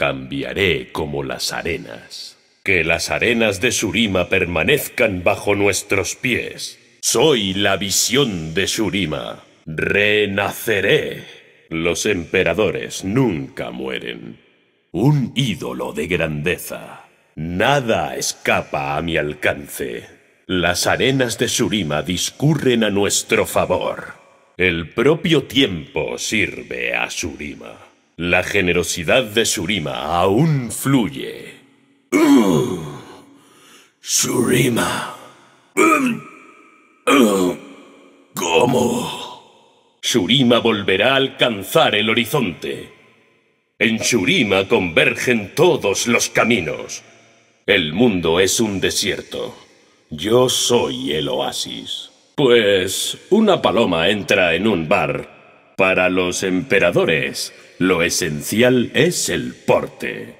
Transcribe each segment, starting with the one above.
cambiaré como las arenas. Que las arenas de Surima permanezcan bajo nuestros pies. Soy la visión de Surima. Renaceré. Los emperadores nunca mueren. Un ídolo de grandeza. Nada escapa a mi alcance. Las arenas de Surima discurren a nuestro favor. El propio tiempo sirve a Surima. La generosidad de Surima aún fluye. Uh, Surima. Uh, uh, ¿Cómo? Surima volverá a alcanzar el horizonte. En Surima convergen todos los caminos. El mundo es un desierto. Yo soy el oasis. Pues una paloma entra en un bar para los emperadores, lo esencial es el porte.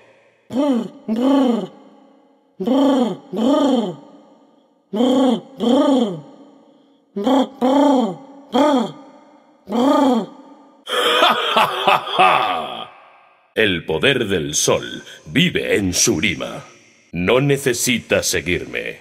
El poder del sol vive en Surima. No necesita seguirme,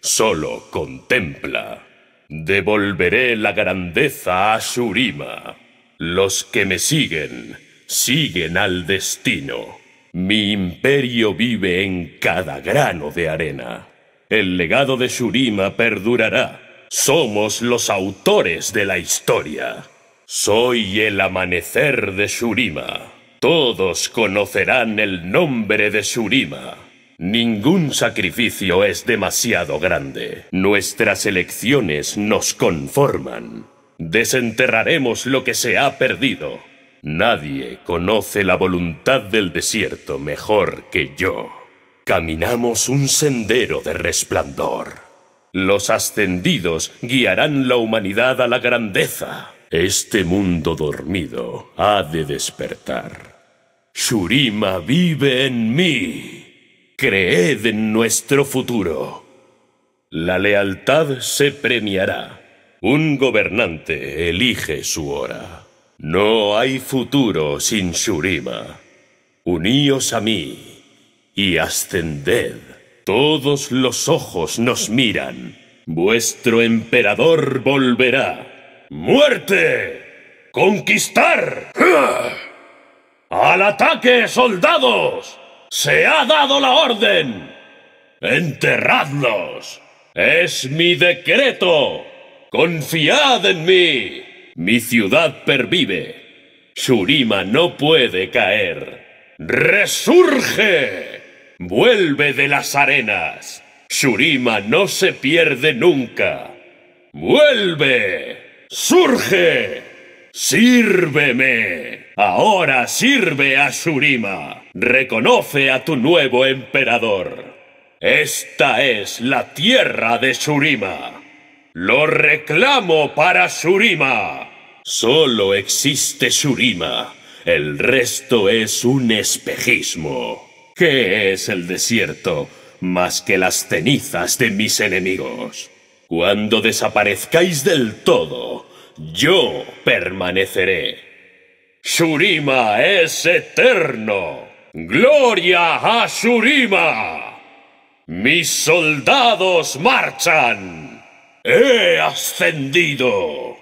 solo contempla. Devolveré la grandeza a Surima. Los que me siguen, siguen al destino. Mi imperio vive en cada grano de arena. El legado de Shurima perdurará. Somos los autores de la historia. Soy el amanecer de Shurima. Todos conocerán el nombre de Shurima. Ningún sacrificio es demasiado grande. Nuestras elecciones nos conforman. Desenterraremos lo que se ha perdido. Nadie conoce la voluntad del desierto mejor que yo. Caminamos un sendero de resplandor. Los ascendidos guiarán la humanidad a la grandeza. Este mundo dormido ha de despertar. Shurima vive en mí. Creed en nuestro futuro. La lealtad se premiará un gobernante elige su hora. No hay futuro sin Shurima. Uníos a mí y ascended. Todos los ojos nos miran. Vuestro emperador volverá. ¡Muerte! ¡Conquistar! ¡Al ataque, soldados! ¡Se ha dado la orden! ¡Enterradlos! ¡Es mi decreto! Confiad en mí. Mi ciudad pervive. Shurima no puede caer. Resurge. Vuelve de las arenas. Shurima no se pierde nunca. Vuelve. Surge. Sírveme. Ahora sirve a Shurima. Reconoce a tu nuevo emperador. Esta es la tierra de Shurima. Lo reclamo para Shurima. Solo existe Shurima. El resto es un espejismo. ¿Qué es el desierto más que las cenizas de mis enemigos? Cuando desaparezcáis del todo, yo permaneceré. Shurima es eterno. Gloria a Shurima. Mis soldados marchan. ¡He ascendido!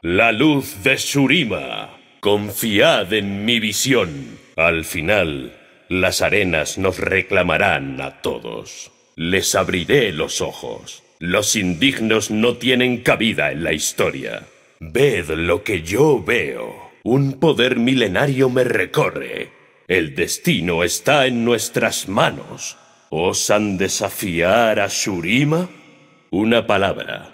La luz de Shurima. Confiad en mi visión. Al final, las arenas nos reclamarán a todos. Les abriré los ojos. Los indignos no tienen cabida en la historia. Ved lo que yo veo. Un poder milenario me recorre. El destino está en nuestras manos. ¿Osan desafiar a Shurima? Una palabra,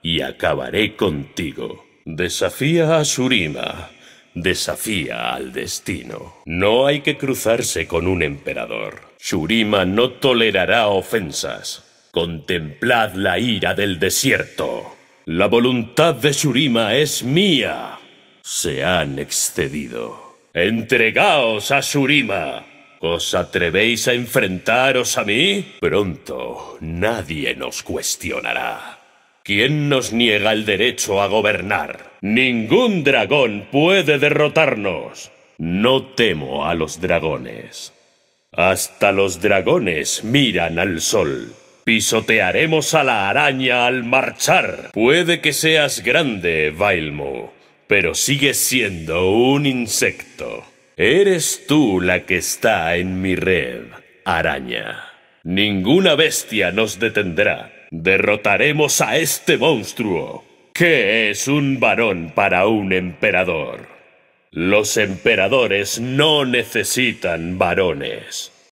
y acabaré contigo. Desafía a Shurima, desafía al destino. No hay que cruzarse con un emperador. Shurima no tolerará ofensas. Contemplad la ira del desierto. La voluntad de Shurima es mía. Se han excedido. Entregaos a Shurima. ¿Os atrevéis a enfrentaros a mí? Pronto nadie nos cuestionará. ¿Quién nos niega el derecho a gobernar? Ningún dragón puede derrotarnos. No temo a los dragones. Hasta los dragones miran al sol. Pisotearemos a la araña al marchar. Puede que seas grande, Vailmo, pero sigues siendo un insecto. Eres tú la que está en mi red, araña. Ninguna bestia nos detendrá. Derrotaremos a este monstruo. ¿Qué es un varón para un emperador? Los emperadores no necesitan varones.